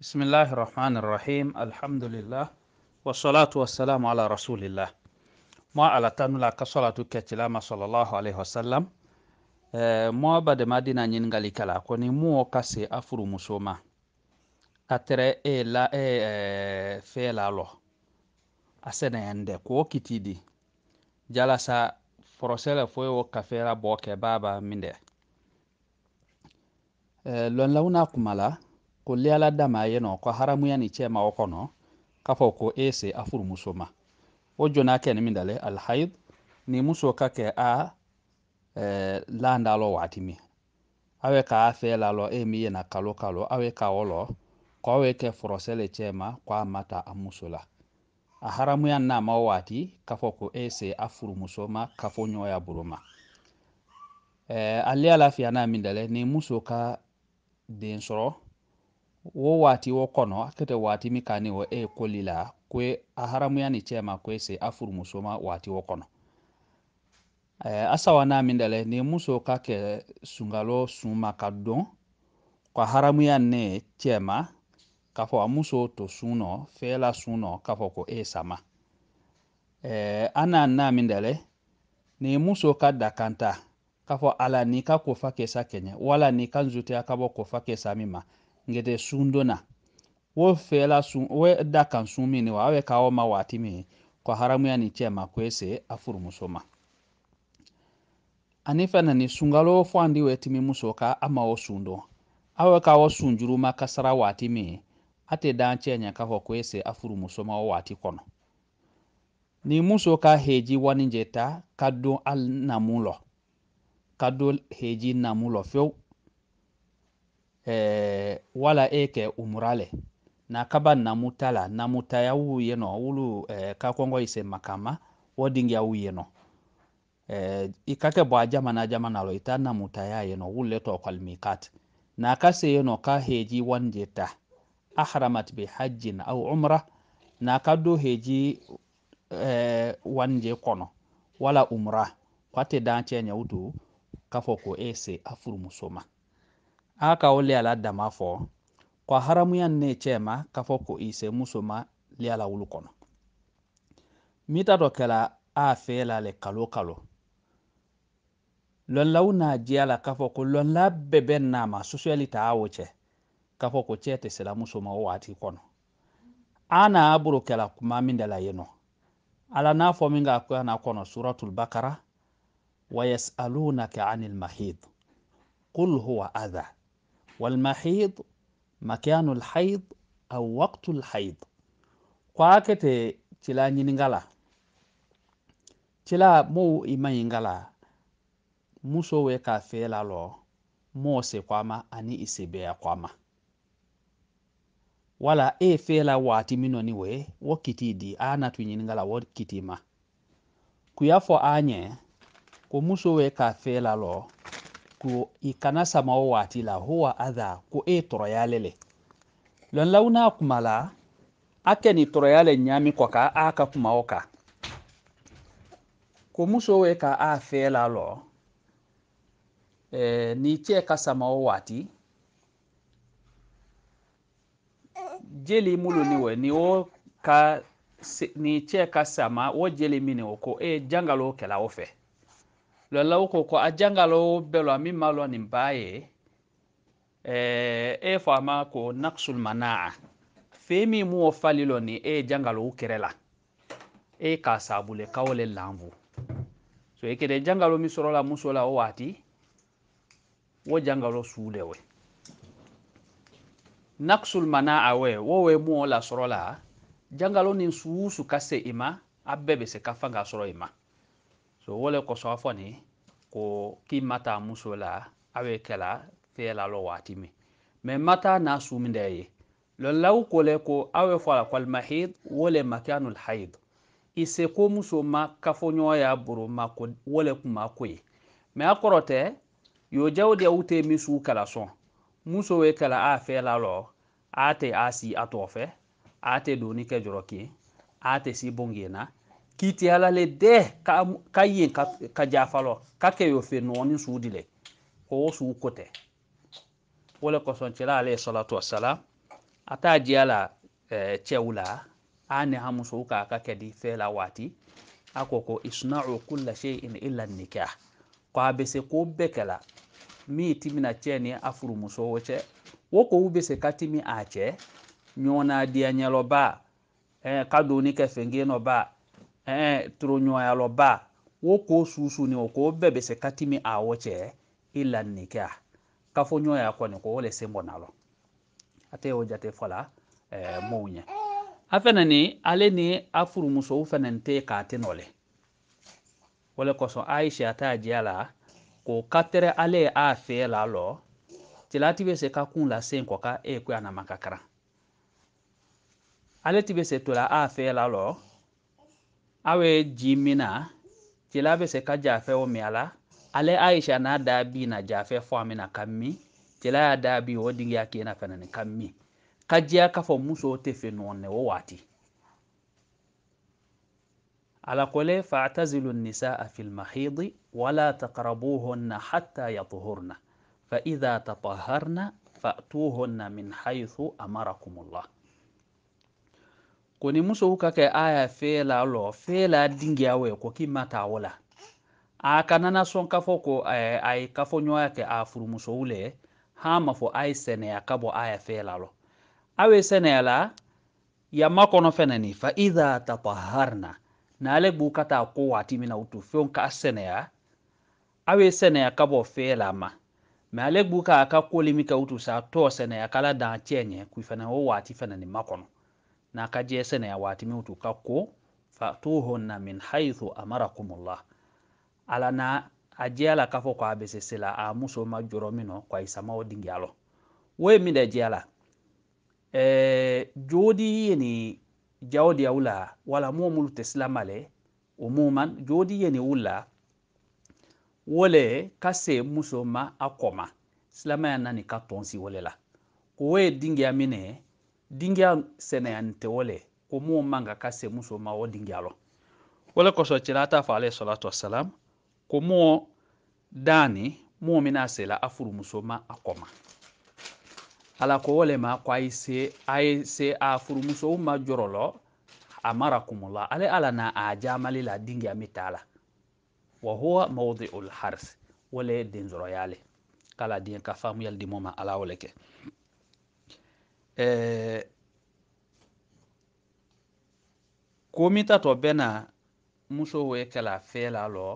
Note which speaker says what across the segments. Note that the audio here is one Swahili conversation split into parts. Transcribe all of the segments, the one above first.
Speaker 1: Bismillahi rahmani rahim alhamdulillah wassalatu wassalamu ala rasulillah mo ala tanula ka solatu keccilama sallallahu alaihi wasallam eh, mo badema dina ɲiningali kala koni muwo ka se a furumuso ma a tɛrɛ e la e, e eh, fɛɛ la lɔ a sɛnɛyɛndɛ k'o kitidi jalasa forosɛlɛ fo ye wo kafɛra bɔ kɛ baaba mindɛ eh, lɔnlaw na kumala Koliala dama yen nɔ ko ya ni cɛ ma o kɔnɔ k'a fɔ ko e se a furumuso ma o jɔn kɛ ni min al haid ni muso ka ke a eh, landalɔ waati min awe k'a la lo e mi na kalo kalo awe ka wɔlɔ ko awe ke forosele le cɛ ma ko a mata a muso la n'a ma wati k'a fɔ ko e se a furumuso ma kafoɲɔgɔnya bolo ma eh, ale lafiya n'a min dalɛ ni muso ka den soro wo waati wo kono akete kɛtɛ waati min ka ni e ye koli la ko a haramuya ni cɛ ma se a furumuso ma waati wo kono e, a sabanan min dɛlɛ ni muso ka kɛ sunkalo sun ma ka dɔn ka haramuya ne cɛ ma k'a fɔ a muso to sun nɔ fɛla sun nɔ k'a fɔ ko e sama eh, a n'a na min dɛlɛ ni muso ka dakanta k'a fɔ ala ni ka kofa kɛ sa kɛɲɛ wala ni ka nzuteya ka bɔ kofa kɛ sa min ma ngede ngete sundona wo fela sun wo da kan sun ni wa we ka o ma wa ti mi ko haramu ya ni che ma ko ese a furumuso ma ani fɛnɛ ni sungalo fo andi wo timi muso ka ama o wo sun dɔn awe ka o sun juru ma kasara wa ti mi ate dan che nya k'a ho ko ese a furumuso ma wa ti kono ni muso ka heji wani jeta ka don a namu ka don heji namulo lɔ eh, wala eke umurale na kaba namutala namutayawu yeno wulu eh, kakongo ise makama wodingiyawu yeno eh, ikake bɔ a jamana jamana lo ita namutaya yeno wule to kalmikat na kase yeno ka heji wanjeta ahramat bi hajjin au umra na kadu heji eh, wanje kono wala umra kwate dan nya utu kafoko ese afuru musoma aka kao ala dama fɔ ko a haramuya ne cɛma k'a fɔ ko ise musoma ala wulu kɔnɔ mita dɔ kɛla a feela le kalo kalo lɔnlaw n'a jiya la k'a fɔ ko lɔnla bɛɛ bɛ n'a ma susuyali ta a wo cɛ k'a fɔ ko cɛ tɛ sela musoma o waati kɔnɔ a n'a boro kɛla kuma min da la yen nɔ ala n'a fɔ min k'a koya n'a kɔnɔ suratul bakara wa yasalunaka anil mahid qul huwa adha walmahid makanu lhaid au waktu lhaid kwakete cila ñiningala cila mo i muso we ka fela lo mo se kwama ani i sebeya kwama wala e fela wati mino ni we wo kitidi di a wo kitima kuyafo anye ko muso we ka fela lo ko i kana sama o waati la huwa adha ko e ye tɔrɔya le le lɔnlaw n'a kuma la a kɛ nin tɔrɔya le ɲaami kɔ ka a ka kuma o ko muso we ka a fɛɛ la lɔ eh, ni cɛ ka sama o waati jeli mulu ni we ni o ka ni cɛ ka sama o jeli mini o ko e jangalo kɛla o fɛ lɔlawo ko ko ajangalawo bɛɛ lɔ min b'a lɔ nin baa ye eh, e fa ma ko naqsul manaa fee min mu o fali lɔ ni e jangalowo kɛrɛ la e k'a saabule kawo le lanvu so e kede jangalo min sɔrɔla muso la o waati wo jangalo suu le we naqsul manaa we wo we mu o la sɔrɔla jangalo nin suu su ka se i ma a bɛɛ be se ka fan ka sɔrɔ i ma so wo le kɔsɔɔ afɔni ko ki mata muso la abe kɛla fɛla lɔ waati mi mɛ mata na sumi dɛ ye lɔlaw ko le ko awe fɔla kɔlimahid wo le makianul haid ise ko muso ma kafoɲɔgɔnya boro ma ko wo le kuma ko ye mɛ a kɔrɔ tɛ yojaw de aw tɛ misu kala sɔn muso ye kala a fɛla lɔ a tɛ a si a tɔ fɛ a tɛ doni kɛ jɔrɔ kin a tɛ si bonge na kiti halale de ka ka yen ka ka jafalo ka ke yo fe no ni suudi le ko su kote wala ko son cela alayhi salatu wassalam ata jiala eh, cewla ani hamusu ka ka kedi fe la wati akoko isna'u kulla shay'in illa nikah ko abese ko bekela mi timina cheni afuru muso woche woko ubese katimi ache nyona dia nyelo ba eh, kadoni ke fengeno ba ɛɛ turonyoya lɔ ba wo ko susu ni o ko bɛɛ bɛ se katimi a wo cɛ i la nikɛ a kafoɲɔgɔnya kɔni ko o le sen bɔnna lɔ a tɛ o jate fɔla ɛɛ mɔɔw ɲɛ a fɛnɛ ni ale ni a furumusow fɛnɛ tɛ k'a tɛ nɔlɛ o le kosɔn ayisa t'a jɛ la k'o ka ale ye a fɛ la lɔ tilati bɛ se ka kun la sen kɔ ka e ko a nama ka kara ale ti bɛ se tola a fɛ la lɔ aw ye ji min na jeliya bɛ se ka jafɛw min a la ale aisha n'a daa bi na jafɛ fɔ a mina ka min jeliya y'a daa bi o digiya k'e na fɛnɛ ni ka min ka jiya k'a fɔ musow tɛ fɛ ɲɔgɔn nɛ o waati ala kɔle fa'tazilu nisaa fi lmahidi wala taqrabuhunna hatta yatuhurna fa idha tataharna fa'tuhunna min haythu amarakum llah koni muso ka kɛ a ya fela lɔ fela dingiya wɛ ko k'i mata wala o la a kana na sɔn k'a fɔ ko a ye kafoɲɔgɔnya kɛ a furumusow lɛ ha ma fɔ a ye sɛnɛya ka bɔ a ya fela lɔ a ye sɛnɛya la yamma kɔnɔ fɛnɛ ni fa idha tataharna n'ale b'u ka taa ko waati min na u tu fɛnw ka sɛnɛya a ye sɛnɛya ka bɔ fela ma me ale b'u ka a ka koli min kɛ u tu sa tɔ sɛnɛya kala dan cɛ ɲɛ fene fɛnɛ o waati fɛnɛ ni makɔnɔ na kajesene ya watimi utu kakko fatuhunna min haithu amarakumullah ala na ajela kafo kwa abesesela a muso ma mino kwa isamawo dingialo we min da e eh, jodi yeni jawdi ya ula wala mumul teslamale umuman jodi yeni ula wole kase muso ma akoma silamaya nani katonsi wole la ko we dingiya mine dingiya sɛnɛyani tɛ wale ko mun man ka ka se muso ma o dingiya lɔ wala kosɔ cira ta fɔ alayhi salatu wasalam ko mɔɔ daani mɔɔ mina sela a furumuso ma a kɔma ala ko walema ko ayi se ayi se a furumusow ma jɔrɔlɔ amarakumullah ale ala na a jamali la dingiya mi t'a la wa huwa mawdi'ul hars wala densɔrɔya le kala den ka faamuyali di mɔ ma ala wale kɛ e, eh, komi tatɔ bɛna muso we kɛla fɛla lɔ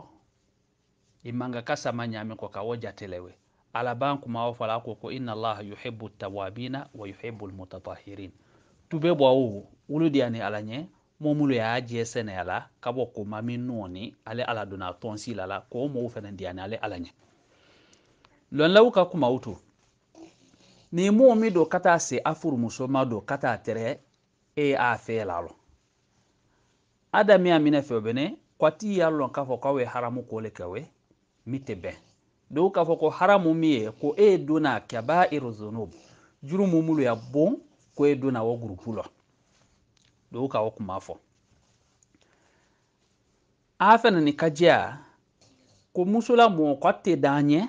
Speaker 1: i manga ka sama ɲami kɔ ka wo jatele we ala ban kuma wo fala ko ko inna allaha yuhibu tawabina wa yuhibu almutatahirin tube bɔ wo wulu diya ni ala ɲɛ mɔmulu y'a jɛ sɛnɛya la ka bɔ koma min nɔɔni ale ala donna tɔnsi la la k'o mɔw fɛnɛ diya ni ale ala ɲɛ lɔnlaw ka kumaw to ni muumi do ka taa se afurumuso do ka taa tɛrɛ e a fɛ la lɔ adami a minɛ fɛ bene kwati y'a lɔn k'a fɔ k'aw ye haramu ko le kɛ we mi tɛ bɛn dɔw k'a fɔ ko haramu min ye ko e ye don n'a kɛba erozono juru mun mulu ya bon ko e don n'a o gurupu lɔ dɔw k'a o kuma fɔ a fɛnɛ ni kajiya ko musola mɔɔ kwa tɛ dan ɲɛ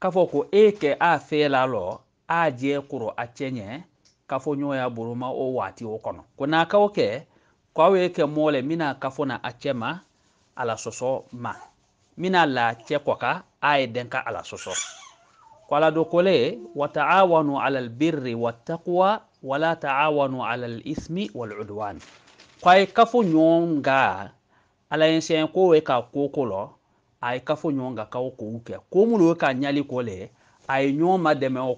Speaker 1: k'a fɔ ko e kɛ a fɛ la lɔ a je kuro a cenye kafoɲɔgɔnya boroma o waati o kɔnɔ ko n'a kaw kɛ ko ye kɛ mɔɔ mina kafo na a cɛ ma ala sɔsɔ ma mina la cɛ kɔ ka a ye den ka ala sɔsɔ ko ala do wa taawanu ala albirri wattaqwa wala taawanu ala alismi waludwan ko a ye kafo ɲɔgɔn ga ala ye sɛn ko ye ka koko lɔ a ye kafo ɲɔgɔn ga kaw kow kɛ ko mulu ye ka ɲali ko aynyoma deme o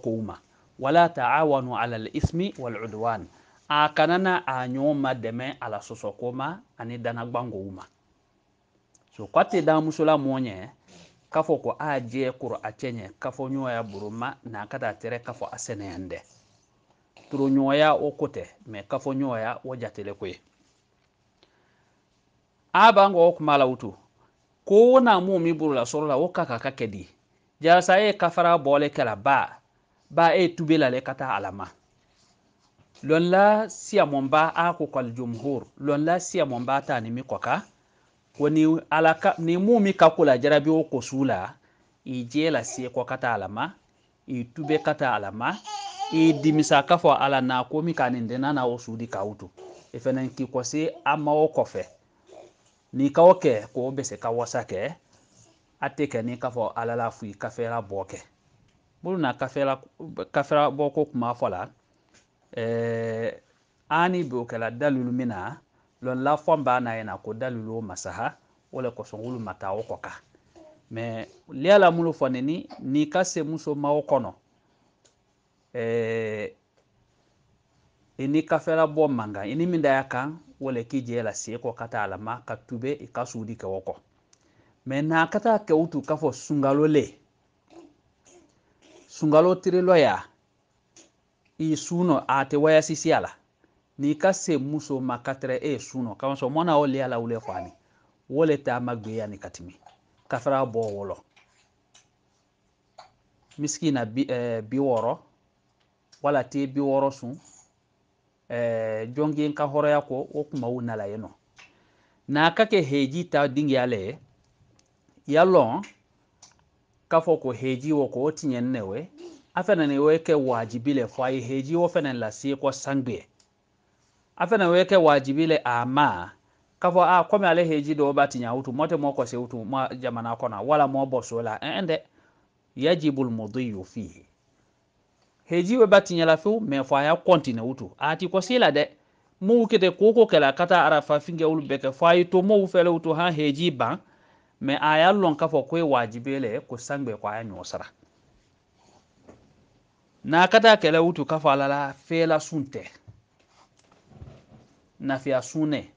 Speaker 1: wala taawanu ala lismi waludwan a kanana a ɲɔgɔn ala sosokoma ani danagwangow ma so kwate da musola mɔ ɲɛ ko aje jɛ kɔrɔ kafo nyoya buruma na ka tere kafo asene fɔ turu nyoya okote me kafo nyoya ko kwe abango okumala utu ɲɔgɔnya o jatele ko ye a b'an na mɔ min boro la sɔrɔ jasa e kafara bole kala ba ba e tubela le kata alama lon la siya momba a ko kal jumhur lon la siya momba ta ni mi koka ko ni alaka ni mumi ka kula jarabi o ko sula i jela si ko kata alama i tube kata alama i dimisa ka fɔ ala na ko min ka nin dena na o sudi ka wutu i fɛnɛ k'i kɔsi a ma o kɔfɛ n'i ka o kɛ k'o bɛ se ka wasa kɛ a tɛ kɛ ni k'a fɔ ala la fu kafɛra bɔ kɛ minnu na kafɛra kafɛra bɔ ko kuma fɔ la ɛɛ ani bi o kɛla dalilu min na lɔn lafɔn b'a na yen na ko dalilu o masaha o le kosɔn olu ma taa o kɔ kan mɛ liyala minnu fɔ nin ni n'i ka se muso ma o kɔnɔ ɛɛ i ni kafɛra bɔ man kan i ni min da y'a kan o k'i jɛ la se kɔ ka taa a lama ka tube i ka suudi kɛ o kɔ na ka taa kɛ u tun ka fɔ sunkalo le sunkalo tirelɔya i sunɔ a tɛ waya sisiya la n'i ka se muso ma ka tɛrɛ e ye sunɔ ka sɔn mɔna o le ala wule fani wo le t'a ma gbeya ni ka timi ka fara bɔ wɔlɔ miskina bi, eh, bi wɔrɔ wala tɛ bi wɔrɔ sun eh, jɔngen ka hɔrɔya kɔ o kumaw nala yen nɔ n'a ka kɛ heji ta dingiya le ye yalon kafo ko hejiwo ko wotinyen newe afenani weke wajibile fo aye hejiwo fenen la siko sangbe afena weke wajibile ama kafo a kome ale heji do ba batinya utu mote mo kose utu ma jamana kona wala mo bosola ende yajibu almudiyu fihi heji we ba batinya la fu me fo ya kontine utu ati ko sila de mu kete koko kala kata arafa finge ul beke to mo fele utu ha heji ban mɛ a y'a lɔn k'a fɔ ko ye waajibi le e ko sangbe ko a y'a ɲɔ sara na ka taa kɛlɛ wutu k'a fɔ ala la feela sun tɛ nafiya sun ne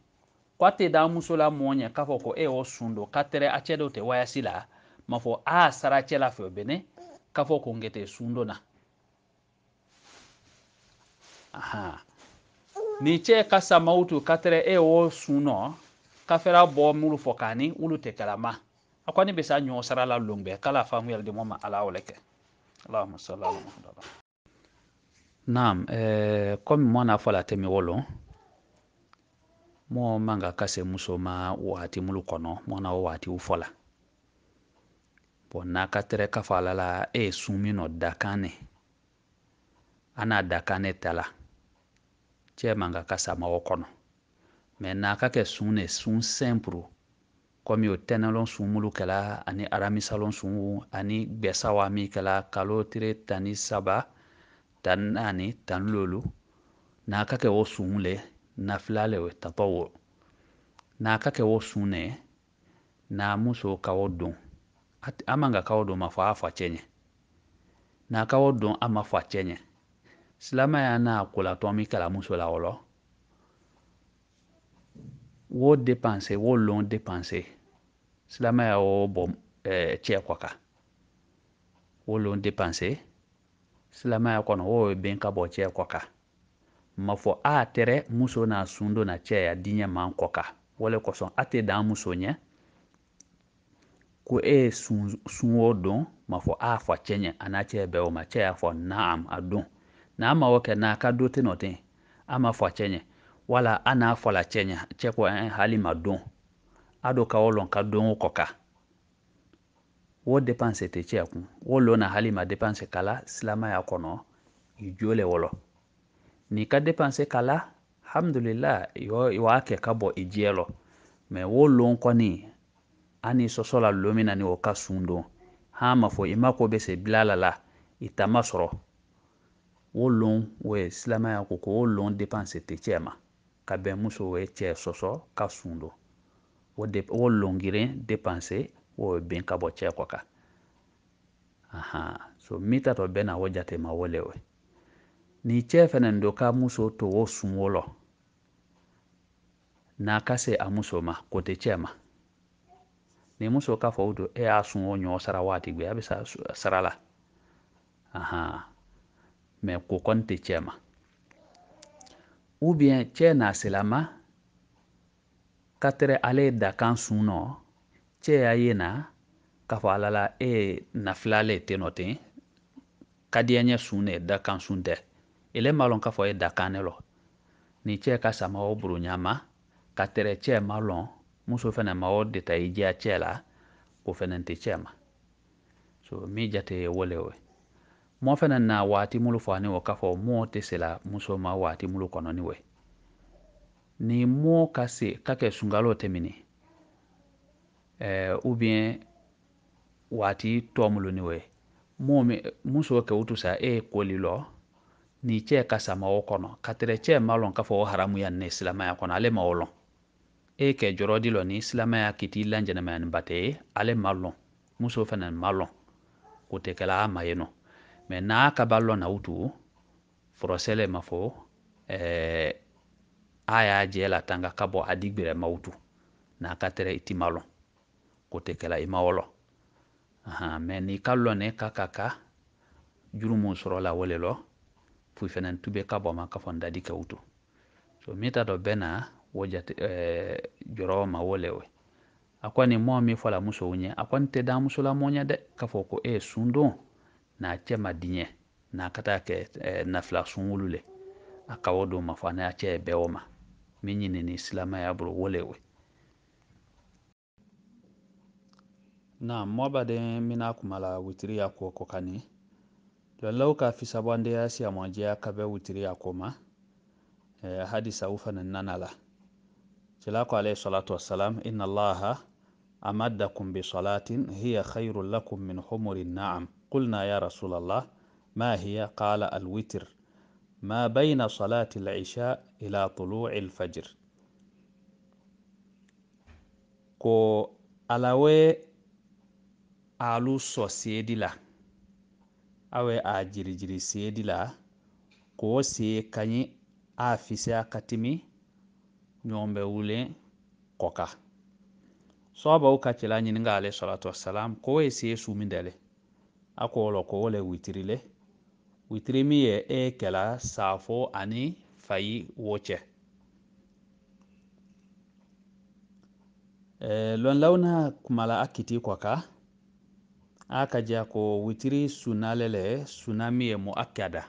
Speaker 1: ko tɛ da muso la mɔɔ ɲɛ k'a fɔ ko e y'o sun don ka tɛrɛ a cɛ dɔw tɛ wayasi la ma fɔ a sara cɛ la fɛ bene k'a fɔ ko n kɛ tɛ sun don na aha ni cɛ ka sama wutu ka tɛrɛ e y'o sun nɔ kafɛra bɔ mulu fɔ kani ulu tɛ kalama a kɔni bɛ sa ɲɔgɔn sara la longbɛ kala faamu yɛrɛ de mɔ ma ala wɛrɛ kɛ allahumma salli ala muhammad naam eh, komi mwana fɔla tɛmi wolo mɔ man ka kase muso ma waati mulu kɔnɔ mɔna o waatiw fɔla bɔn n'a ka tɛrɛ ka ala la e ye sun min nɔ dakan ne a n'a dakan ne ta la cɛɛ man ka kasa mɔgɔ kɔnɔ naa ka kɛ sũũ ne sũũ sɛmpuro kɔmi tɛnɛlɔn sũũ mulu kɛla ani aramisalɔn sũũ ani gbɛsawa min kɛla kalo tire tani saba tani naani tani lolu naa ka kɛ wo sũũ le nafila le tatawo naa ka kɛ wo sũũ ne naa muso ka wo don a man ka wo don ma fɔ a facɛ ɲɛ naa ka wo don a ma facɛ ɲɛ silamaya naa kolatɔ min kɛla muso la wɔlɔ wo depanse wo lon depanse silamɛya y'o bɔ ɛɛ cɛ kɔ kan wo eh, lɔn depanse silamɛya kɔnɔ wo ye bɛn ka bɔ cɛ kɔ kan ma fɔ a tɛrɛ muso n'a sun na cɛ ya diɲɛ man kɔ kan wale kɔsɔn a tɛ dan muso ɲɛ ko e ye sun sun o don ma fɔ a fɔ cɛ ɲɛ a n'a cɛ bɛɛ o ma cɛ y'a fɔ naam a don n'a ma o kɛ n'a ka do ten nɔ ten a ma fɔ a cɛ wala a n'a fɔla cɛ ɲɛ cɛ ko ɛn hali ma don ado ka wo lɔn ka don o kɔ ka wo depanse tɛ cɛya kun wo lona hali ma depanse kala silamaya kɔnɔ i jo le wɔlɔ n'i ka depanse kala hamdulila i w'a kɛ ka bɔ i jiyɛ lɔ mɛ wo lon kɔni ani sɔsɔ la lo min na ni o ka sun don hãn ma fɔ i mako bɛ se bila la la i ta ma sɔrɔ wo lon o ye silamaya ko ko wo lon depanse tɛ cɛya ma ka bɛn musow ye cɛ sɔsɔ ka sun don o de o lɔngiren depanse o ye bin ka bɔ cɛ kɔ kan so min tatɔ bɛ na o jate ma o le ni cɛ fɛnɛ do ka muso to o sunwo lɔ na ka se a muso ma ko te cɛ ma ni muso ka fɔ o don e y'a sunwo ɲɔ sara waati bɛɛ a bɛ sara la mɛ ko kɔni tɛ cɛ ma ou bien cɛɛ naaselama ka tɛrɛ ale ye dakan sun nɔ cɛɛ ya ye na ka fɔ alala e ye nafilale ye tenɔ ten kadiɛɲɛ sun ne dakan sun tɛ ele malɔn ka fɔ ye dakan ne lɔ ni cɛɛ ka sama o buruɲama ka tɛrɛ cɛɛ ma lɔn muso fɛnɛ ma o deta i jɛya cɛɛ la o fɛnɛ tɛ cɛɛ ma so min jate ye wo o ye mɔ fɛnɛ na waati mulu fɔ ani o k'a fɔ mɔɔ tɛ sela muso ma waati eh, mulu kɔnɔ ni o ni mɔɔ ka se ka kɛ sunkalo tɛmɛni eh, ubiyɛn waati tɔ mulu ni o ye mɔɔ muso kɛ utu sa e eh, ye koli lɔ ni cɛ ka sama o kɔnɔ ka tɛrɛ cɛ ma lɔn k'a fɔ o haramuya ni silamaya kɔnɔ ale ma o lɔn e kɛ jɔrɔ di lɔ ni silamaya kiti lanjɛnɛmaya ni bate ye ale ma lɔn muso fɛnɛ ma lɔn o tɛ kɛla a ma yen nɔ me n'a ka balwa na utu forosele mafo fo eh, aya je la tanga kabo adigbere ma utu na katere itimalo kote kala imawolo aha me ni kallo kalone kakaka jurumu sorola wolelo fu fenen tube kabo ma kafon dadi ka utu so meta do bena woja eh, joro ma wolewe akwani mo mi fola muso unye akwante da muso la monya de kafoko e eh, sundon n'a kyɛ ma dẽɛ ni a ka taa kɛ nafila suŋulu le a ka wo duma fa ni a kyɛ bɛ wo ma mi nyini ni silamaya boro wo le we. Naam, mwaba de mina kumala witiri ya kuo kokani. Lwalau ka fisa bwande ya si ya mwajia kabe witiri ya kuma. Eh, hadi saufa na nanala. Chilako alayhi salatu wassalam, inna allaha amaddakum bi salatin hiya khairul lakum min humurin na'am. قلنا يا رسول الله ما هي قال الوتر ما بين صلاة العشاء إلى طلوع الفجر ko alawe alu so seedi la awe a jirijiri seedi la koo see kaɲi a fisi a katimi timi ɲɔgɔn bɛ wulen kɔ ka sɔbaw ka cɛla ɲininga alayhi salatu wasalam ko ye see su a ko wole witiri le witiri min ye e kɛla saafo ani fayi wo cɛ lɔn launa kumala a kiti kɔ ka a ka ko witiri suna le le suna min ye mo akada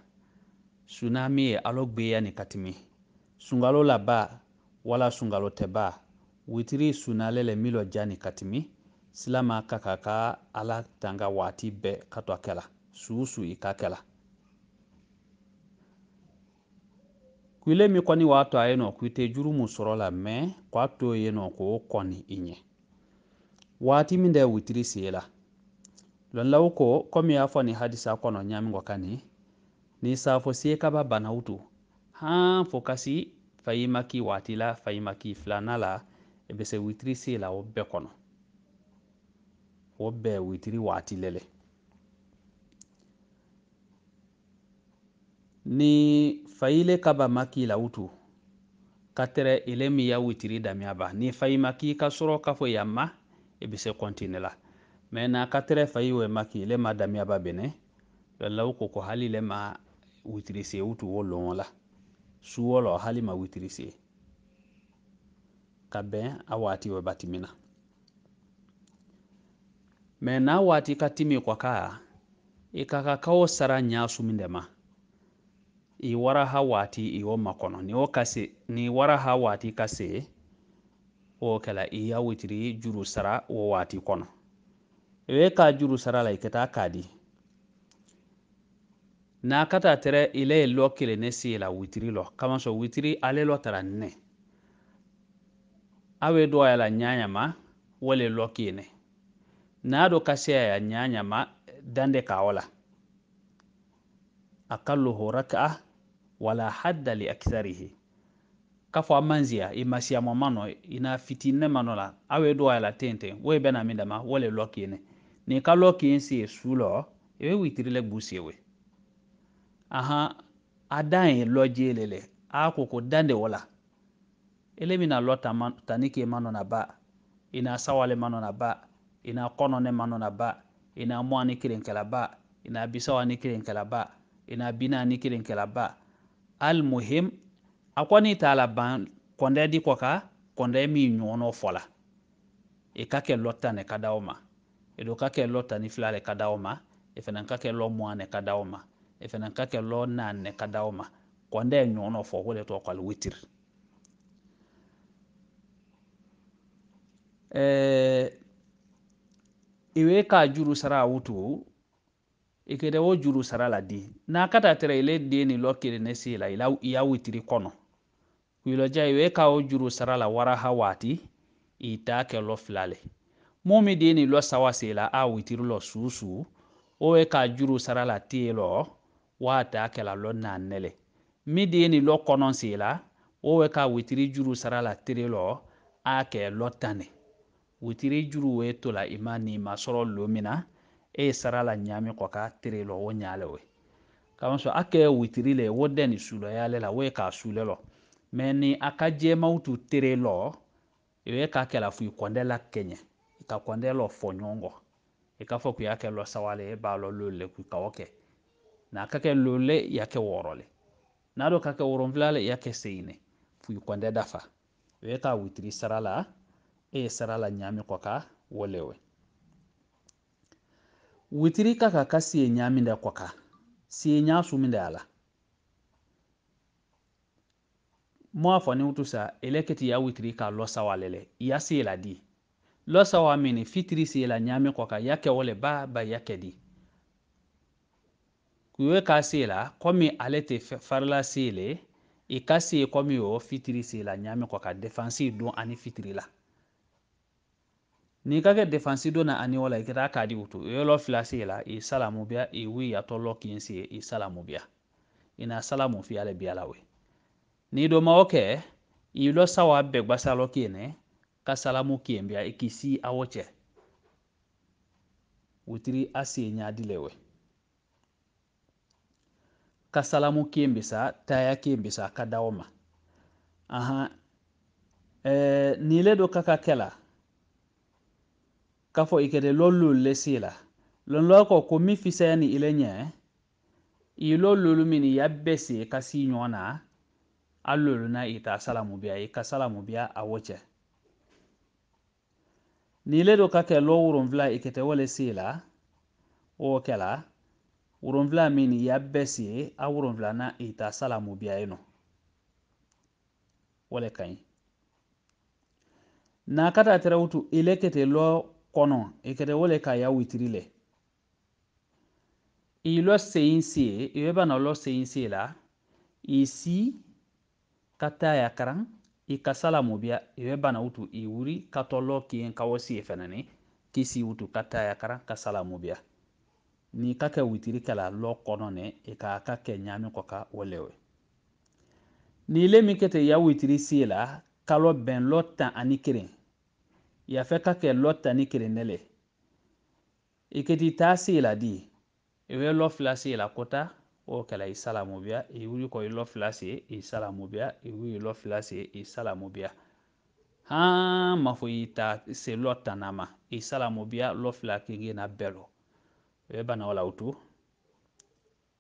Speaker 1: suna min ye alo gbeya ni katimi sungalo la ba wala sungalo tɛ ba witiri suna le le min lɔ ja ni katimi silama ka ka ka ala tanga waati bɛɛ ka to a kɛ la su su i ka kɛ la kuile min kɔni waa to a ye nɔ tɛ juru mun sɔrɔ la mɛ k'a to ye nɔ k'o kɔni i ɲɛ waati min dɛ witiri sie la lɔnlaw ko komi y'a fɔ ni hadisa kɔnɔ ɲami kɔ ka ni ni safo sie kaba banaw to han fo kasi fayimaki waati la fayimaki filanan la i e bɛ se witiri sie la o bɛɛ kɔnɔ wọ́n bẹ witiri wá àti Ni fayile kaba maki la utu tɛrɛ ile mi ya witiri damiya ba ni fayi maki k'i ka sɔrɔ k'a fɔ ma i bɛ se kɔntine la mɛ na fayi wɛ le ma damiya ba bɛnɛ lawu ko ko hali le ma witiri se utu wo lɔn la su wɔlɔ hali ma witiri se ka bɛn a waati wɛ bati me n'a wati ka timi kwaka, i ka kan k'o sara ɲasumi dɛma. I waraha waati iwo makono ni waraha waati ka se, wo kɛla i ya witiri juru sara o wati kɔnɔ. I bɛ ka juru sara la i ka taa k'a di. Naakata terä ile lokelene siila witirilo kamaso witiri ale alelo tara nne. Awe doayala wale wole lokiene na do ya nyanya ma dande kaola aqalluhu rak'a wala hadda li aktharihi kafo amanzia imasia momano ina fitine manola awe do ala tente wo bena mindama wole lokine ni kaloki nsi si sulo ewe witirile gusiewe aha adan loje lele akoko dande wala elemina lota man, tanike mano na ba ina sawale mano na ba ina konone manonaba ina mwa ni kelenkelaba ina bisawa ni kelenkelaba ina bina ni kelenkelaba almuhim a kɔni t'a la ban kɔndɛ di kɔ ka kɔndɛ min ɲɔgɔnɔ fɔla i ka kɛ lɔ tan ne ka di ma i do ka kɛ lɔ tan ni fila le ka di aw ma i fana ka kɛ lɔ mugan ne ka di aw ma i fana ka kɛ lɔ naani ka di ma kɔndɛ ɲɔgɔnɔ fɔ o de tɔgɔ ko aliwitiri ɛɛ. iwe ka juru sara wutu ikeda wo juru sara la di na kata tere ile deni lo kere ne si la ila iya witiri kono kuiloja iwe ka wo juru sara la wara hawati ita ke lo filale momi deni lo sawa si la a witiri lo susu o ka juru sara la ti lo wa ta ke la lo na nele mi ni lo kono si la o e ka witiri juru sara la tere lo a ke lo tane wotire juru we tola ima nima sɔrɔ lo min na e ye sara la ɲaami kɔ k'a tere lɔ wo ɲa le we kamasɔ a kɛ witiri le wo dɛni sulɔya le la wo ye k'a sulɛ lɔ mɛ ni a e ka jɛmaw tu tere lɔ i ye k'a kɛla fu i kɔndɛ la kɛɲɛ i ka kɔndɛ lɔ fɔ ɲɔgɔn kɔ i k'a fɔ k'u y'a kɛ lɔ sawa e b'a lɔ lo le k'u kawɔ kɛ na ka kɛ lo le i y'a kɛ wɔɔrɔ le n'a dɔ ka kɛ wɔrɔnfila le i y'a kɛ seyine fu i kɔndɛ dafa o ye k'a witiri sara la E sera la nyami kɔ ka wo witiri kaka ka ka sie ɲaaminda kɔ ka sie ɲaa suminda a la mo a fɔ ni wutu sa eleketi ya witiri ka losa sawa lele ya sie la di losa wa mini fitiri sie la nyami kɔ ka ya kɛ wo ba ba ya kɛ di kuyo ka sie la komi ale te farila sie le ikasi e ka se komi o fitiri sie la ɲaami kɔ ka defansi don ani fitiri la n'i ka kɛ defansi dɔ na ani wala i ka taa k'a di wuto yɔrɔ fila se e la i e salamu bia i wi yatɔ lɔ k'i se i e salamu bia i na salamu fi ale bia la we n'i dɔ ma o kɛ i lɔ sawa bɛɛ gbasa lɔ k'i ne ka salamu k'i bia i k'i si awɔ cɛ wutiri a se nya di le we ka salamu k'i bisa taya k'i bisa ka da o ma ahan ɛɛ nile dɔ ka ka kɛ la k'a fɔ i kɛra lolu le si la lɔnlɔ kɔ ko min fisaya ni ile ɲɛ i lo lolu min ya bɛɛ se ka si ɲɔgɔn na a lolu na i ta salamu biya i ka salamu biya a wo cɛ ni ile do ka kɛ lɔ wolonfila i kɛtɛ wale si la o kɛla wolonfila min ya bɛɛ se a wolonfila na i ta salamu biya yen nɔ wale ka ɲi na ka ta tɛrɛ wutu ile kɛtɛ lɔ kɔnɔ e kete wole ka ya witiri le ilɔ seyinsie iweba na lɔ seyinsie la isi kata ya karan ikasala mubia iweba na utu iwuri katɔlɔ kien kawosie fɛnɛni kisi utu kata ya karan kasala mubia ni ka kɛ witiri kɛla lɔ kɔnɔ nɛ i ka ka kɛ ɲaami kɔ ka o lewe ni le min kɛ tɛ ya witiri sie la kalo bɛn lɔ tan ani kelen yafeka ke lɔtani kelenele iketi taa seela di iwe lɔ fila seela kota o kɛla i salamu bia i wuli kɔ i lɔ fila se i salamu bia i wuli lɔ fila se i salamu bia hãn mafo i ta se lɔ tana ma i salamu bia lɔ fila kenge na bɛɛ lɔ o ye bana wala o to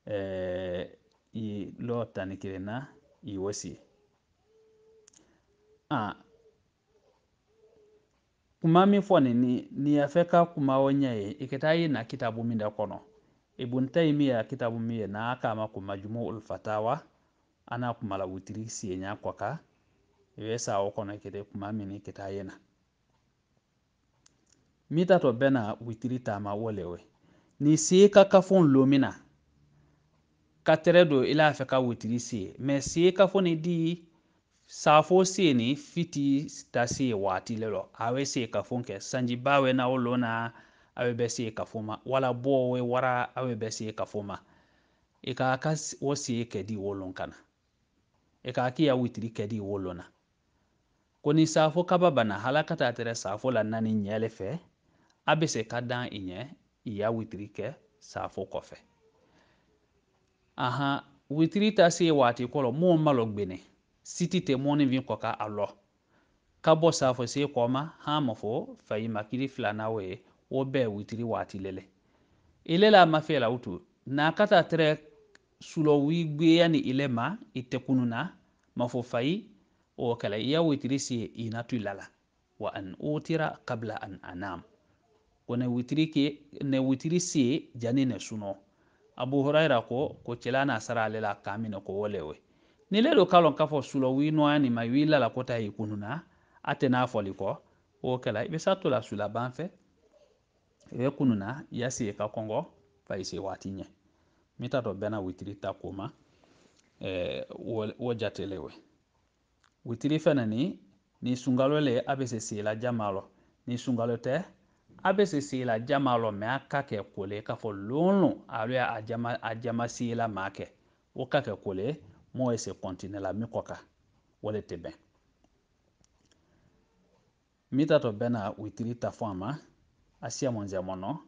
Speaker 1: ɛɛ i lɔ tani kelen na i wɔ si ah Kuma min fɔ nin ni nin fɛ ka kuma o ɲɛ ye i ka taa i na kitabu min da kɔnɔ Ibn Taymiyyah kitabu min ye na kama kwa Majmu'ul Fatawa ana kumala witiri siɲɛ kɔ kan i bɛ sa o kɔnɔ kɛ kuma min i ka taa ye na mitatɔ bɛ na witiri taama we ni ka ka kafunlomina katere do ila fɛ ka witiri sie mɛ sieka fo ni dii safo see ni fiti ta see waati le lo awe see kafon kɛ sanjiba wɛ na o lon na awe bɛ see kafo ma wala bɔ we wara awe bɛ see kafo ma i ka ka wo see kɛ di wo lon kana i ka ki ya witiri kɛ di wo lon na ko ni saafo kaba bana hala ka taa tɛrɛ saafo la nani ɲɛ le fɛ a bɛ se ka dan i ɲɛ i ya witiri kɛ saafo kɔfɛ ahan witiri ta see waati kɔrɔ mɔɔ malo gbene siti mɔni min kɔ ka a lɔ ka bɔ saafo see kɔma hãa ma fo faima kiri filana we ye bɛɛ witiri waati lele ile la la utu na kata tere sulo wigbeya ni ile ma ite na mafo fayi o kala iya witiri sie inatu lala wa an utira kabla an anam ne witiri ke ne witiri sie jani ne suno abu huraira ko ko celana sara ale la kamine ko wolewe ni le do kalon kafo sulo wi no ani ma wi la la kota yi kununa atena foli ko o kala ibe sato la sula banfe ibe kununa yasi ka kongo fa ise wati nye mita to bena witiri ta koma eh wo jatelewe witiri fana ni ni sungalo le abese se la jamalo ni sungalo te abese se la jamalo me aka ke kole kafo lonu alo a jama a jama se la make o ka ke kole moɔ e se la mi kɔka wala te bɛn mita tɔ bɛna witiri ta fɔ a ma asia mɔnzɛ mɔnɔ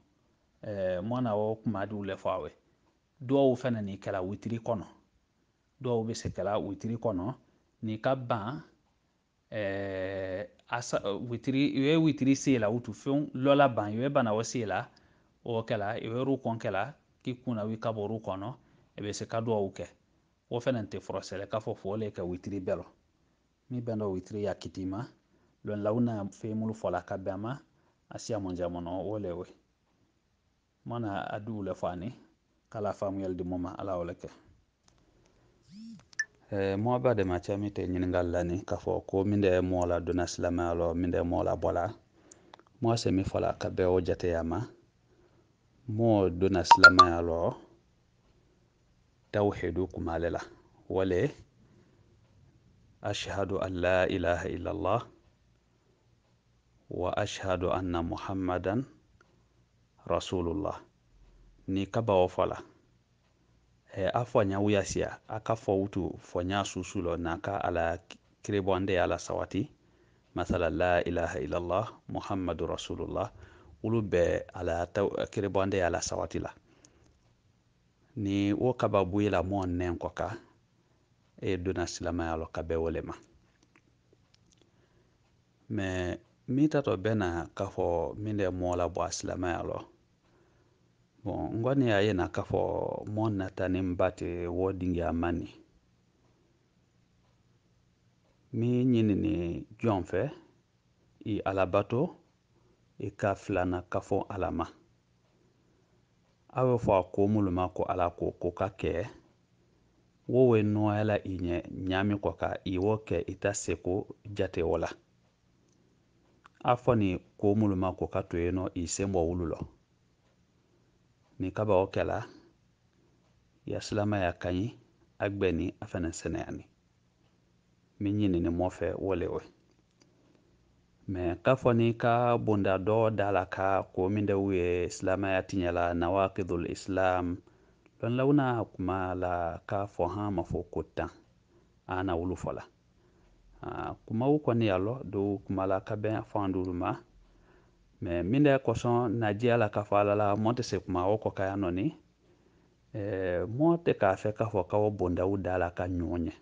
Speaker 1: ɛɛ eh, mɔna o kuma di wulɛ fɔ awɛ dɔw fɛnɛ ni kɛla witiri kɔnɔ dɔw bɛ se kɛla witiri kɔnɔ ni ka ban ɛɛ eh, asa witiri i bɛ witiri se la utu fɛn lɔla ban i bana o se la o kɛla i bɛ ru kɔn kɛla k'i kunna i ka bɔ ru i bɛ se ka dɔw kɛ. o fɛnɛ tɛ fura sɛlɛ ka fɔ fɔlen kɛ witiri bɛɛ lɔ mi bɛndɔ witiri ya kitima lɔn launa femulu fɔla ka bɛma asia monjamano olewe mana adu le fani kala famuyal di moma ala wala kɛ mɔɔ ba de macɛ mi tɛ ɲiningali la ni k'a fɔ ko min de mɔɔ la donna silamaya lɔ min de mɔɔ la bɔla mɔɔ se mi fɔla ka bɛɛ o jateya ma mɔɔ donna silamaya lɔ tawhidukum ale la wale ashhadu an la ilaha illa allah wa ashhadu anna muhammadan rasulullah ni kabawo fala e a fɔɲa wuyasiya a ka fɔ wutu susu lɔ na ka ala kirebɔnde ala sawati masala la ilaha illallah muhammadu rasulullah olu bɛɛ ala kirebɔnde ala sawati la ni wo kababu la moon nen ko ka e duna silamaya lo ka be wo le ma me mitato bena ka fo min de moo la bo a silamaya lo bon ngoni a yena ka fo moon nata nin bate wo dingi a mi ɲinini jɔn fɛ i alabato i ka filana kafo ala ma awe bɛ fɔ a ko mulu ma ko ala ko ko ka kɛ wo we nɔyala i ɲɛ ɲaami kɔ ka i wo kɛ i ta seko jate wo la a fɔ nin ko mulu ma ko ka to yen nɔ i sen bɔ wulu lɔ ni kabao kɛla ya silamaya ka ɲi a gbɛni a fɛnɛ ni min ɲinini mɔfɛ wo le we mɛ k'a fɔ ni ka bonda dɔ da la ka ko min kuominde ye silamaya tiɲɛ la nawakidul islam lɔn na kuma la k'a fɔ han ma fɔ ko tan ana wulu fɔ la kumaw kɔni ya lɔ do kuma la ka bɛn fan duru ma mɛ min dɛ kɔsɔn najiya la k'a fɔ ala la mɔ tɛ se kuma o kɔ ka ya nɔni mɔ tɛ k'a fɛ k'a fɔ kawo bondaw da la ka ɲɔgɔn ɲɛ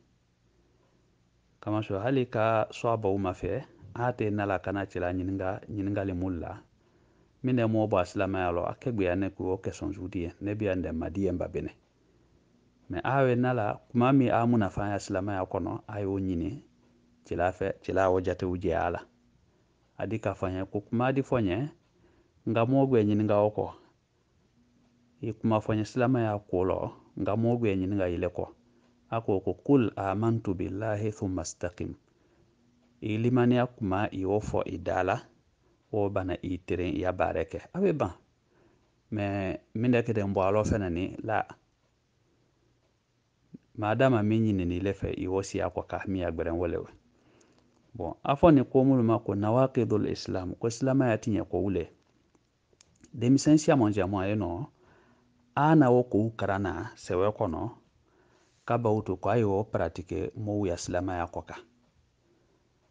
Speaker 1: kamasɔ hali ka sɔ baw ma fɛ ate nala kana chila nyinga nyinga le mulla mine mo ba silamaya lo akegbe ya ne ku o keson zudiye ne biya nde madiye mba bene me awe nala amu na fa aslama ya kono aye o chila fe chila cɛla o jatew jɛya la adi ka ku ko kuma adi fɔnyɛ nga mo gwe nyinga oko e kuma fonye aslama ya lɔ nga mo gwe nyinga yile kɔ a ko kul amantu billahi thumma istaqim I limaniya kuma i o fɔ i da la wo bana i teren i ya baarɛ kɛ a bɛ ban mɛ min mais mindä kidenpuolofenen la min maadamu minyininile fɛ i siya kɔ ka min ya wosiako kahamiya gwɛrɛnwɔlɛw bon a fɔ ni ko minnu ma ko nawakidul islam ko silamaya ti ɲɛ kow lɛ denmisɛn siamɔn siamɔn yenɔ ana wo kara na sɛwɛ kɔnɔ ka baw to ko a ye wo pratike mowu ya silamaya kɔ kan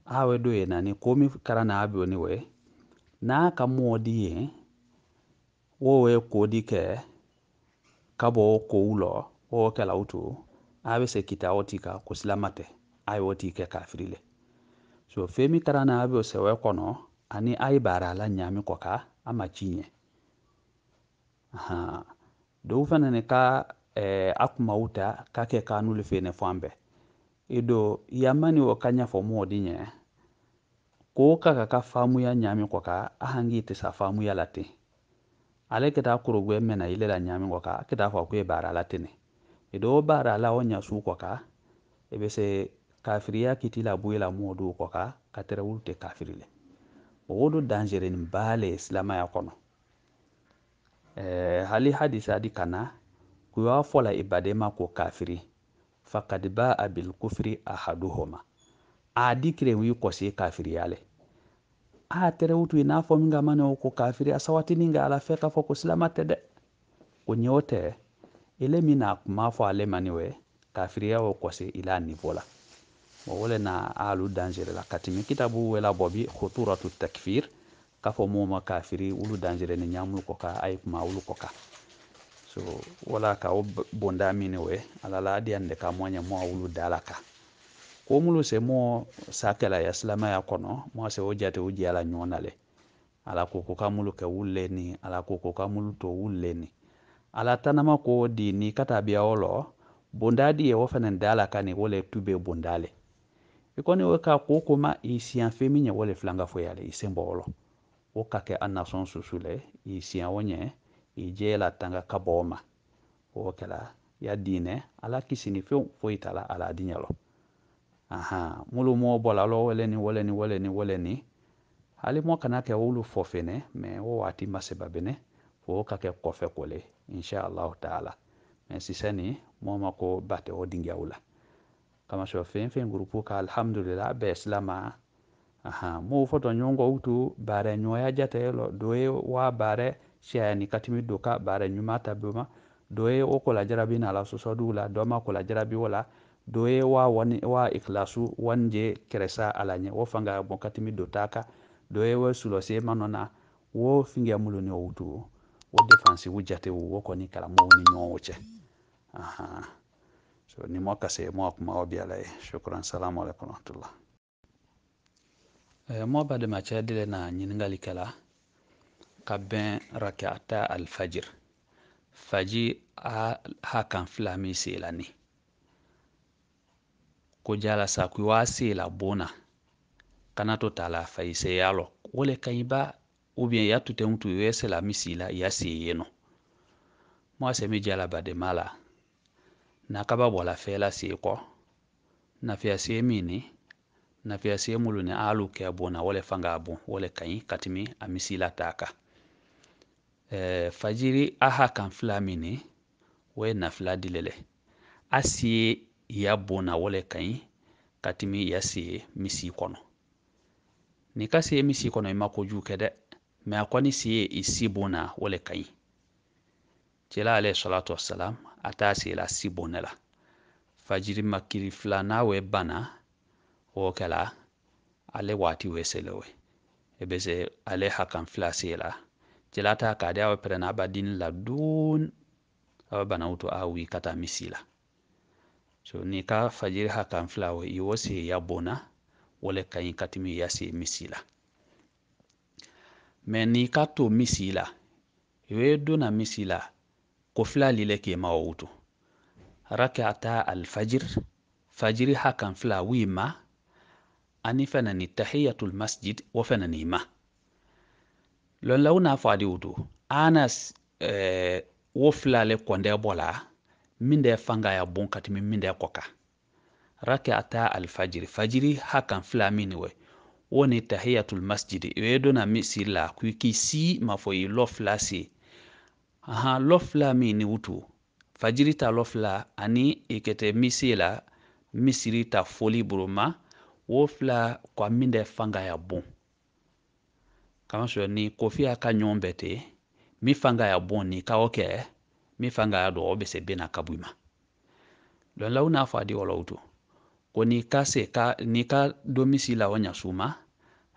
Speaker 1: awe nduĩ na nĩ kũmi kara na naabio nĩwe we wowe kodike kabo koulo wo ke la kelautu abe se kita otika kusilamate aye otike kafirile so femi kara na naabio sewe kono ani ai bara la nyami ka ama chinye aha dɔw fana ne ka eh, akumaw ta ka ke ka le fe ne fan bɛɛ i yamani wo kanya fo mɔɔ di ko ka ka ya faamuya ñaamin ko a hangi sa faamuya la ten ala keta kurugue mena ile la ñaamin ko ka keta fa kuye bara la tene ido e bara la wo ñasu ko ka ebe se kafiriya kiti la buye la moo do ko ka ka tere wulu te kafiri le o wo do dangere nin baa le silamaya kono eh, hali hadisa di kana kuyo a fɔ la i badema ko kafiri fakad baa bilkufri ahaduhuma a dikire wi kɔsi kafiriya le atere utu inafo minga mane ka kafiri asawati ninga ala feka k'a fɔ ko silama tɛ dɛ o ɲɛ o tɛ ele min n'a kuma ale ma ni o ye kafiriya ila nivola la na alu danjere la katimi kitabu wela bobi khutura tu takfir kafo muma kafiri ulu danjere ni ɲamulu kɔ ka a ye ulu kɔ so wala ka o bonda min ni o ye ala ka mɔɲɛ mɔ ulu dalaka ko mulu se mo sakela ya ya kono mo se o jate o jiyala ɲɔgɔn le ala ko ko ka mulu kɛ wulle ni ala ko ko ka to wulle ni ala tanama ko di ni kata wo olo bondadi e ye wo kani wole tube bondale ikoni e we ka ko koma i siyan fe min ɲɛ wo le filanga foya le i senbɔ wo ka ke an son susule le i siyan wo ɲɛ i jeye la tanga kaboma o kala ya dine ala kisini fo foitala ala dinyalo aha mulu muobolalo wale ni wale ni wale ni wale ni hali mwa kana ke wulu fofene me wo wati ma seba bɛnɛ fo ka kɛ kɔfɛ kole inshallahu taala me sisɛ ni mɔ ma ko batɛ o dingiyaw wula kama sɔ fen fen grupu ka alhamdulillah be bɛɛ aha mo fɔtɔ nyongo utu bare nyoya jate lo doe ye wa barɛ siyani katimi doka bare ɲuma ta doe do ye o la susodula doma dɔ kola jarabi wala la doye wa wani wa iklasu wanje keresa alanye wo fanga bon katimi do doye sulose manona wo finga mulu ni wutu wo defense wu jate wo wo koni kala mo ni nyoche aha so ni mo kase mo kuma obi alay shukran salamu alaykum rahmatullah eh mo bade macha dile na nyiningali kala ka rak'ata al alfajir faji a hakan flamisi lani ko sa sakui waa see seela bʋna kana tʋ tala fa wo se ka wole ba ubien ya tu tẽm tɩ yɛ sela la ya see ye no mu a semi jala bade la na ka ba bɔla la see kɔ nafiya see mi ni nafiya see mulu ne alu kɛ wo bʋna wo fãnga ka wole ka timi a misila taaka eh, fajiri a ha kan fila mini wo ye nafila dilɛ lɛ a see i y'a bona wole wale ka ɲi ka tɛmɛ i y'a siye misi kɔnɔ n'i ka siye misi kɔnɔ i ma kojugu kɛ dɛ mɛ a kɔni siye i si bon na wale ka ɲi cɛla alayhi salatu wasalam a t'a siye la si bonɛ la fajiri makiri filana we bana o kɛla ale waati we sele we e bɛ se ale hakan fila siye la cɛla t'a ka di aw pɛrɛn na abadini la dooni aw bana wuto awi kata misi la so ni ka fajiri hakan fila o iwo se ya bona wale ka ɲi katimi ya se misi la mɛ n'i ka to misi la i bɛ donna misi la ko fila le k'e ma o wuto rakata alfajir fajiri kan fila wi ma ani fɛnɛ ni tahiyatul masjid wo fɛnɛ ni ma lɔn la wo n'a fɔ adi wuto anas eh, wo fila le kɔndɛ bɔ la minde fanga ya bon katimi minde ya koka rake ata alfajiri fajiri hakan fila min we woni tahiyatul masjid o do na min si la kui ki si ma i lɔ fila si aha lɔ fila min ni wutu fajiri ta lɔ fila ani ikete kɛtɛ misi la misiri ta foli buruma wo fila kwa minde fanga ya bon kama shoni kofia a ka ɲɔn bɛɛ ten fanga ya bon ni ka o min fanga ya dɔn o se bena kabui ma lɔnlaw n'a fɔ adi wɔlɔwtu ko ni ka se ka ni ka domisi la wanya suma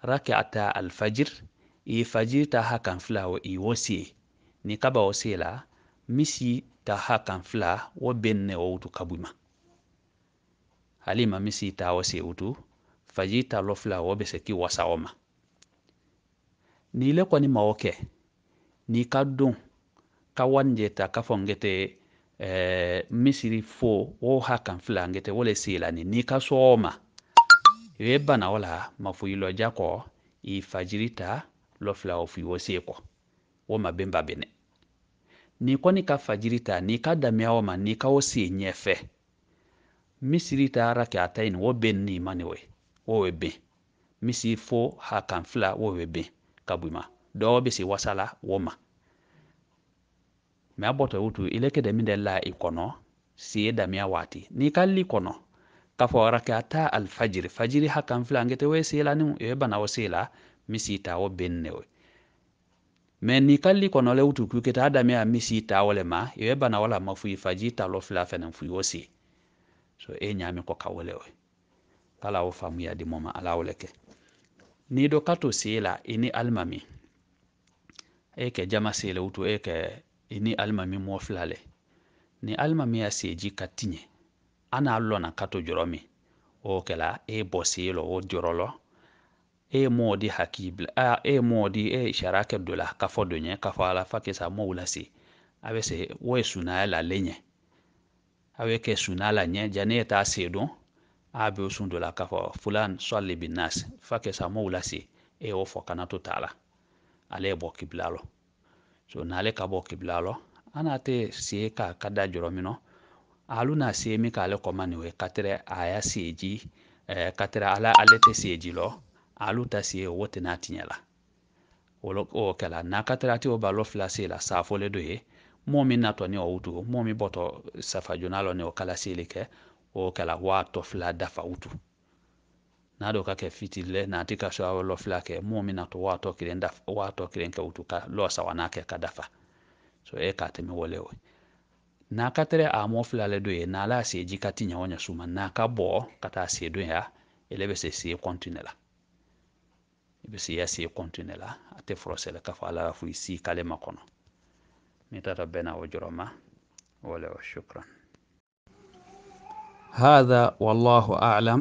Speaker 1: rakiata alfajir i fajiri ta hakan fila o i wosie ni kaba wosie la misi ta hakan fila wo benne o wutu kabui ma misi ta wosie wutu fajiri ta lɔ fila wo bɛ se ki wasa o ma ni le kɔni ma o kɛ n'i ka don kawanjeta kafongete eh, misiri fo wo hakan filangete wo le silani ni ka sooma i be bana wo la jako ifajirita lofla i fajiri ta lɔfila o fuyi wo see kɔ wo ma benba bene ni kɔni ka fajiri ta ni ka damiya wo ma ni ka wo see ɲɛfɛ misiri taara kɛ a ta wo ben ni ma ni wo we ben misi fo hakan fila wo we ben ka bui be se wasala wo ma me a bɔtɔ wutu ileke demi de la ikono siye damia wati ni kalli kono kafo rakata alfajiri fajiri hakan flangete we la ni e bana wo sila misita wo benne o mɛ ni kalli kono le wutu ku keta damia misita o le ma e bana wala faji ta lo fila fena fui wo si so e nyami ko kawole o kala o famu ya di moma ala wo leke ni do kato sila ini almami e ke jama sila wutu e ke ini ni mi mɔɔ fila ni alimami ya seeji ka tiɲɛ ana a lɔna ka to jɔrɔ min o kɛla e bɔsee lɔ o jɔrɔ lɔ e mɔɔ di hakii bila e mɔɔ di e sariya kɛ dola ka fɔ do ɲɛ ka fɔ ala fa kisa mɔɔw la se a bɛ se wo ye sunaya la le ɲɛ a bɛ kɛ sunaya la ɲɛ ja ne ye se dɔn a bɛ sun do la ka fɔ fulan sɔli bi nas fa kisa mɔɔw la se e y'o fɔ kana to t'a la ale ye bɔ kibila lɔ so n'ale ka bɔ kibila lɔ a n'ate sie ka ka da jɔrɔminɔ alu na sie mi k'ale kɔmani o ye katerɛ a ya sieji ɛɛ katerɛ ala ale tɛ sieji lɔ alu ta sie o tɛ n'a tiɲɛ la o kɛla n'a katerɛ a ti o ba lɔ fila se la saafo do ye mɔɔ min natɔ ni o wutu mɔɔ min bɔtɔ safa joona lɔ ni o kala seeli kɛ o kɛla waa tɔ fila dafa wutu na do ka kɛ fitili na ti ka so awo lɔ fila kɛ mun mina to waa tɔ kelen dafa waa tɔ utu ka lɔ sawana ke kɛ ka dafa so e ka tɛmɛ wale o n'a ka tɛrɛ a mo fila le do ye n'a la se ji ka ti ɲɛ o suma n'a ka bɔ ka taa se don ya ele bɛ se se kɔntine la i bɛ se ya se kɔntine la ate frose le sɛlɛ ka fɔ ala b'a isi i si k'ale ma kɔnɔ ni tata bɛna shukran هذا والله أعلم